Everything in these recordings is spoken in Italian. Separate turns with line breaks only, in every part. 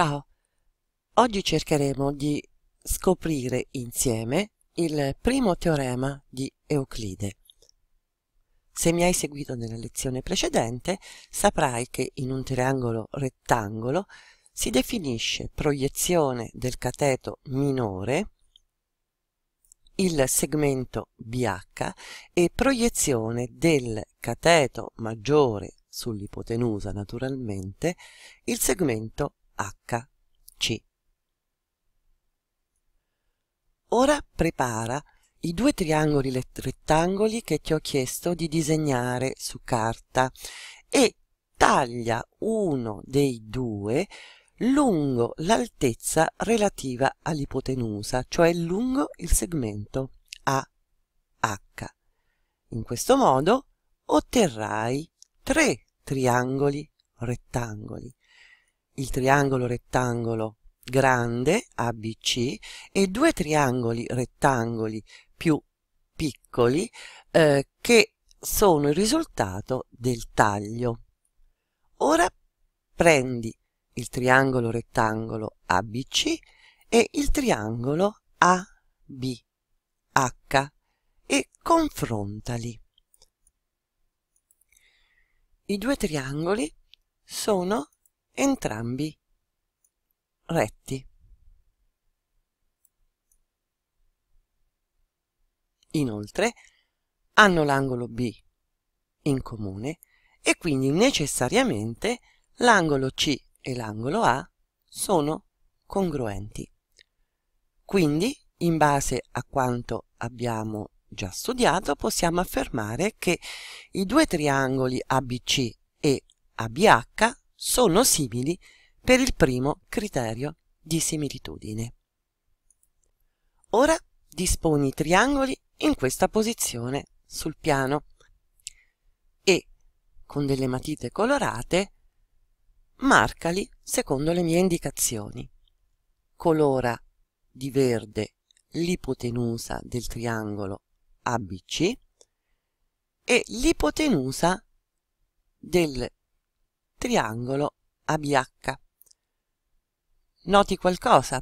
Ciao! Oggi cercheremo di scoprire insieme il primo teorema di Euclide. Se mi hai seguito nella lezione precedente, saprai che in un triangolo rettangolo si definisce proiezione del cateto minore il segmento BH e proiezione del cateto maggiore sull'ipotenusa naturalmente il segmento HC. Ora prepara i due triangoli rettangoli che ti ho chiesto di disegnare su carta e taglia uno dei due lungo l'altezza relativa all'ipotenusa, cioè lungo il segmento AH. In questo modo otterrai tre triangoli rettangoli il triangolo rettangolo grande ABC e due triangoli rettangoli più piccoli eh, che sono il risultato del taglio. Ora prendi il triangolo rettangolo ABC e il triangolo ABH e confrontali. I due triangoli sono entrambi retti. Inoltre hanno l'angolo B in comune e quindi necessariamente l'angolo C e l'angolo A sono congruenti. Quindi, in base a quanto abbiamo già studiato, possiamo affermare che i due triangoli ABC e ABH sono simili per il primo criterio di similitudine. Ora disponi i triangoli in questa posizione sul piano e con delle matite colorate marcali secondo le mie indicazioni. Colora di verde l'ipotenusa del triangolo ABC e l'ipotenusa del triangolo triangolo ABH. Noti qualcosa?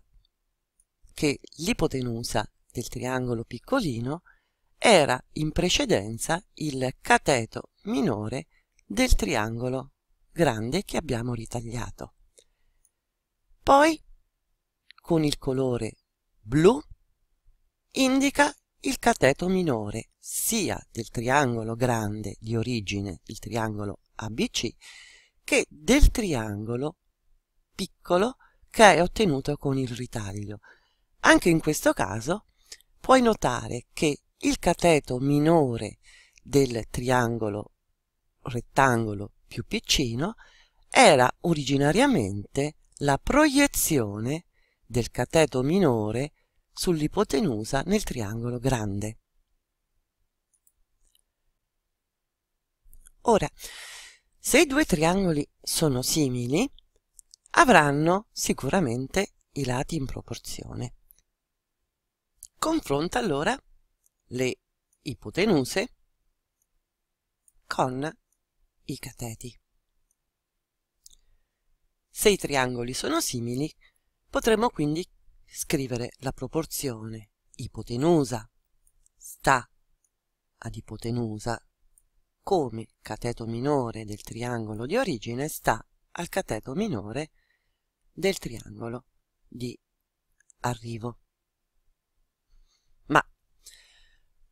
Che l'ipotenusa del triangolo piccolino era in precedenza il cateto minore del triangolo grande che abbiamo ritagliato. Poi, con il colore blu, indica il cateto minore sia del triangolo grande di origine, il triangolo ABC, che del triangolo piccolo che hai ottenuto con il ritaglio. Anche in questo caso puoi notare che il cateto minore del triangolo rettangolo più piccino era originariamente la proiezione del cateto minore sull'ipotenusa nel triangolo grande. Ora, se i due triangoli sono simili, avranno sicuramente i lati in proporzione. Confronta allora le ipotenuse con i cateti. Se i triangoli sono simili, potremmo quindi scrivere la proporzione ipotenusa sta ad ipotenusa come cateto minore del triangolo di origine sta al cateto minore del triangolo di arrivo. Ma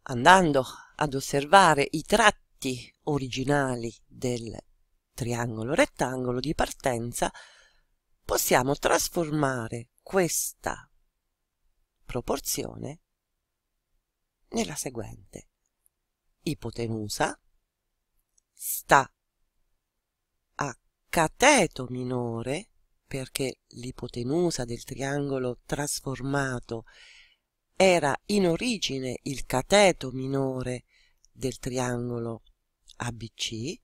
andando ad osservare i tratti originali del triangolo rettangolo di partenza, possiamo trasformare questa proporzione nella seguente ipotenusa sta a cateto minore perché l'ipotenusa del triangolo trasformato era in origine il cateto minore del triangolo ABC,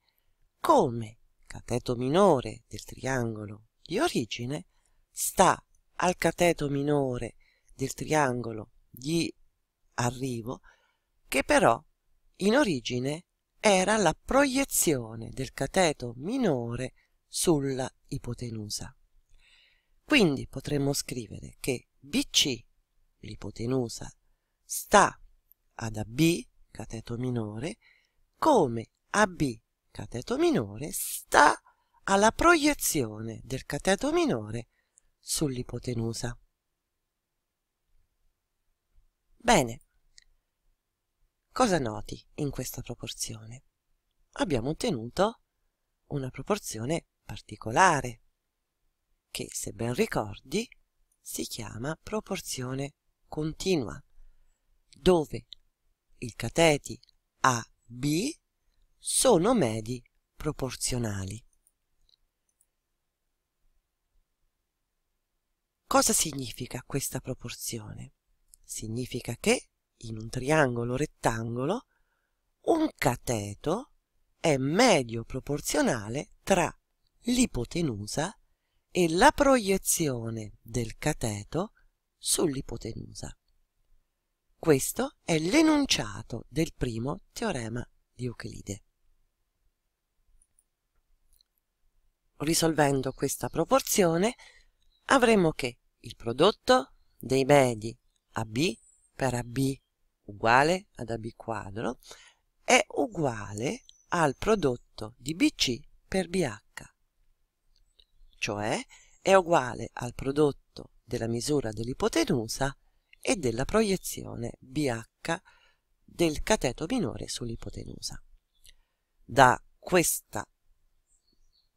come cateto minore del triangolo di origine sta al cateto minore del triangolo di arrivo che però in origine era la proiezione del cateto minore sulla ipotenusa. Quindi potremmo scrivere che BC, l'ipotenusa, sta ad AB, cateto minore, come AB, cateto minore, sta alla proiezione del cateto minore sull'ipotenusa. Bene, cosa noti in questa proporzione? Abbiamo ottenuto una proporzione particolare, che se ben ricordi si chiama proporzione continua, dove i cateti AB sono medi proporzionali. Cosa significa questa proporzione? Significa che in un triangolo rettangolo, un cateto è medio proporzionale tra l'ipotenusa e la proiezione del cateto sull'ipotenusa. Questo è l'enunciato del primo teorema di Euclide. Risolvendo questa proporzione avremo che il prodotto dei medi AB per AB uguale ad AB quadro è uguale al prodotto di BC per BH, cioè è uguale al prodotto della misura dell'ipotenusa e della proiezione BH del cateto minore sull'ipotenusa. Da questa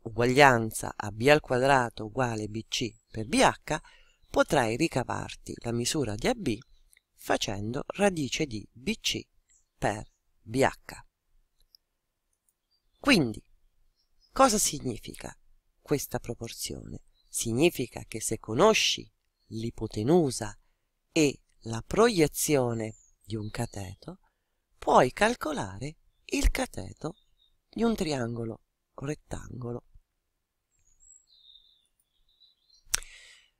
uguaglianza a b al quadrato uguale bc per bh potrai ricavarti la misura di AB facendo radice di BC per BH. Quindi, cosa significa questa proporzione? Significa che se conosci l'ipotenusa e la proiezione di un cateto, puoi calcolare il cateto di un triangolo rettangolo.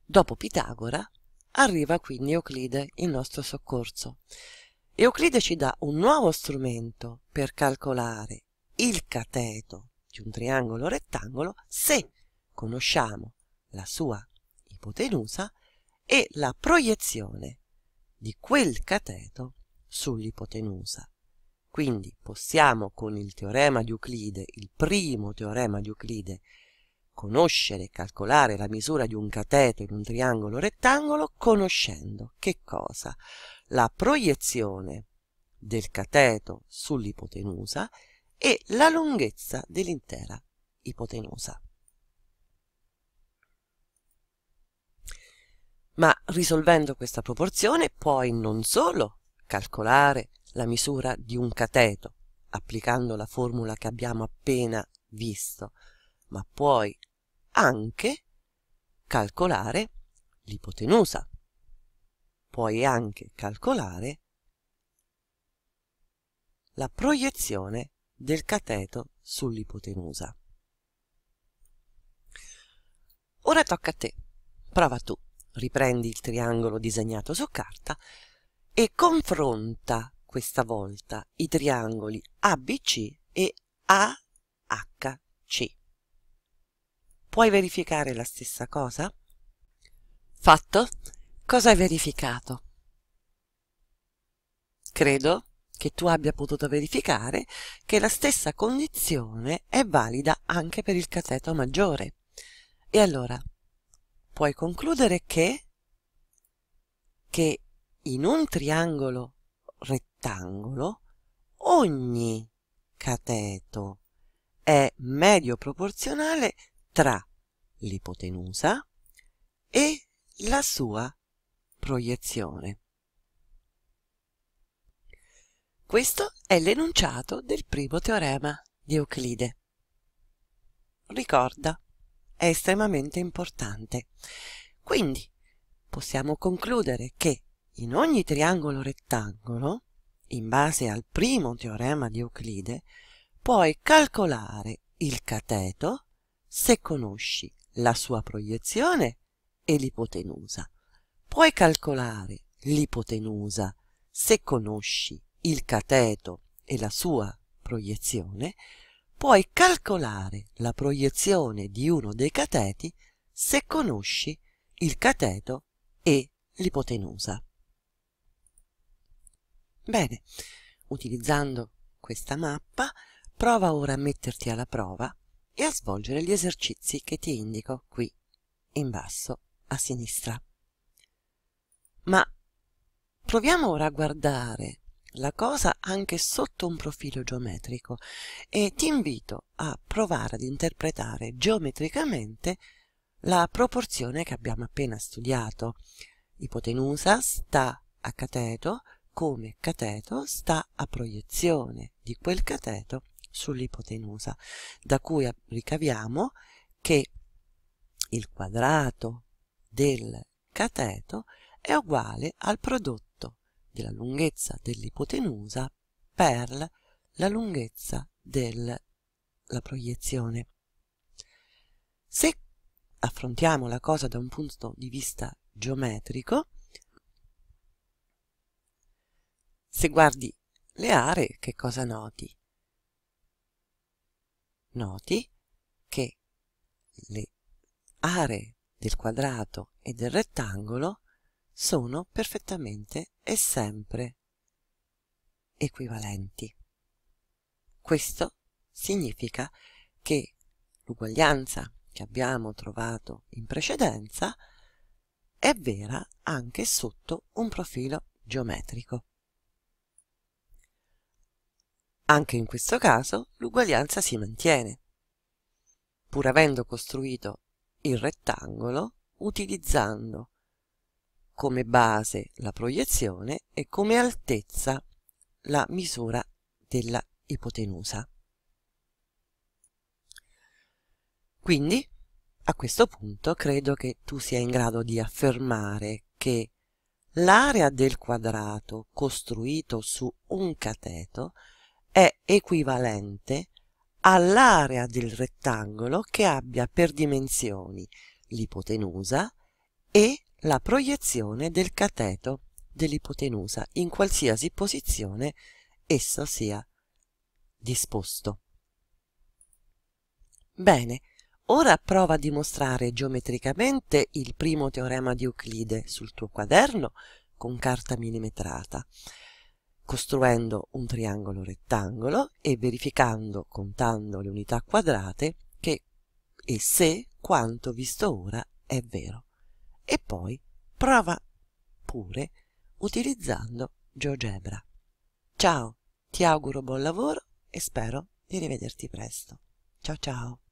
Dopo Pitagora, Arriva quindi Euclide in nostro soccorso. Euclide ci dà un nuovo strumento per calcolare il cateto di un triangolo rettangolo se conosciamo la sua ipotenusa e la proiezione di quel cateto sull'ipotenusa. Quindi possiamo con il teorema di Euclide, il primo teorema di Euclide, conoscere e calcolare la misura di un cateto in un triangolo rettangolo conoscendo che cosa? La proiezione del cateto sull'ipotenusa e la lunghezza dell'intera ipotenusa. Ma risolvendo questa proporzione puoi non solo calcolare la misura di un cateto applicando la formula che abbiamo appena visto, ma puoi anche calcolare l'ipotenusa. Puoi anche calcolare la proiezione del cateto sull'ipotenusa. Ora tocca a te. Prova tu. Riprendi il triangolo disegnato su carta e confronta questa volta i triangoli ABC e AHC. Puoi verificare la stessa cosa? Fatto? Cosa hai verificato? Credo che tu abbia potuto verificare che la stessa condizione è valida anche per il cateto maggiore. E allora, puoi concludere che, che in un triangolo rettangolo ogni cateto è medio proporzionale tra l'ipotenusa e la sua proiezione. Questo è l'enunciato del primo teorema di Euclide. Ricorda, è estremamente importante. Quindi possiamo concludere che in ogni triangolo rettangolo, in base al primo teorema di Euclide, puoi calcolare il cateto se conosci la sua proiezione e l'ipotenusa. Puoi calcolare l'ipotenusa se conosci il cateto e la sua proiezione, puoi calcolare la proiezione di uno dei cateti se conosci il cateto e l'ipotenusa. Bene, utilizzando questa mappa, prova ora a metterti alla prova e a svolgere gli esercizi che ti indico qui in basso a sinistra. Ma proviamo ora a guardare la cosa anche sotto un profilo geometrico e ti invito a provare ad interpretare geometricamente la proporzione che abbiamo appena studiato. Ipotenusa sta a cateto come cateto sta a proiezione di quel cateto sull'ipotenusa, da cui ricaviamo che il quadrato del cateto è uguale al prodotto della lunghezza dell'ipotenusa per la lunghezza della proiezione. Se affrontiamo la cosa da un punto di vista geometrico, se guardi le aree, che cosa noti? noti che le aree del quadrato e del rettangolo sono perfettamente e sempre equivalenti. Questo significa che l'uguaglianza che abbiamo trovato in precedenza è vera anche sotto un profilo geometrico. Anche in questo caso l'uguaglianza si mantiene. Pur avendo costruito il rettangolo, utilizzando come base la proiezione e come altezza la misura della ipotenusa. Quindi, a questo punto, credo che tu sia in grado di affermare che l'area del quadrato costruito su un cateto è equivalente all'area del rettangolo che abbia per dimensioni l'ipotenusa e la proiezione del cateto dell'ipotenusa in qualsiasi posizione esso sia disposto. Bene, ora prova a dimostrare geometricamente il primo teorema di Euclide sul tuo quaderno con carta millimetrata costruendo un triangolo rettangolo e verificando, contando le unità quadrate, che e se quanto visto ora è vero. E poi prova pure utilizzando GeoGebra. Ciao, ti auguro buon lavoro e spero di rivederti presto. Ciao ciao!